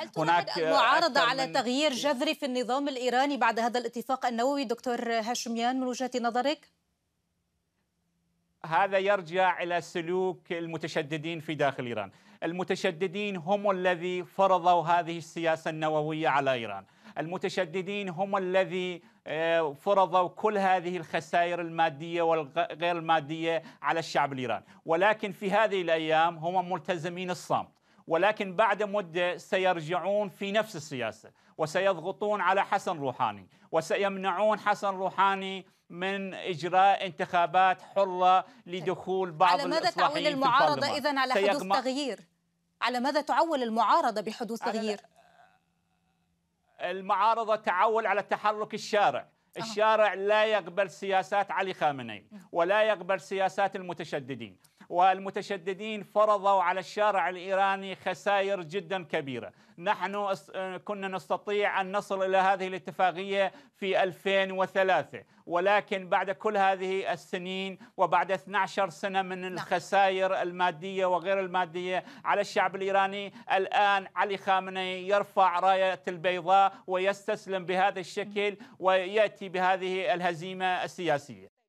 هل هناك معارضة على تغيير جذري في النظام الإيراني بعد هذا الاتفاق النووي دكتور هاشميان من وجهة نظرك؟ هذا يرجع إلى سلوك المتشددين في داخل إيران المتشددين هم الذي فرضوا هذه السياسة النووية على إيران المتشددين هم الذي آه، فرضوا كل هذه الخسائر المادية والغير المادية على الشعب الإيراني ولكن في هذه الأيام هم ملتزمين الصمت ولكن بعد مدة سيرجعون في نفس السياسة وسيضغطون على حسن روحاني وسيمنعون حسن روحاني من إجراء انتخابات حرة لدخول طيب. بعض على ماذا تعول المعارضة إذا على حدوث تغيير؟ على ماذا تعول المعارضة بحدوث تغيير؟ المعارضة تعول على تحرك الشارع الشارع لا يقبل سياسات علي خامنئي ولا يقبل سياسات المتشددين والمتشددين فرضوا على الشارع الإيراني خسائر جدا كبيرة نحن كنا نستطيع أن نصل إلى هذه الاتفاقية في 2003 ولكن بعد كل هذه السنين وبعد 12 سنة من نعم. الخسائر المادية وغير المادية على الشعب الإيراني الآن علي خامنئي يرفع راية البيضاء ويستسلم بهذا الشكل نعم. ويأتي بهذه الهزيمة السياسية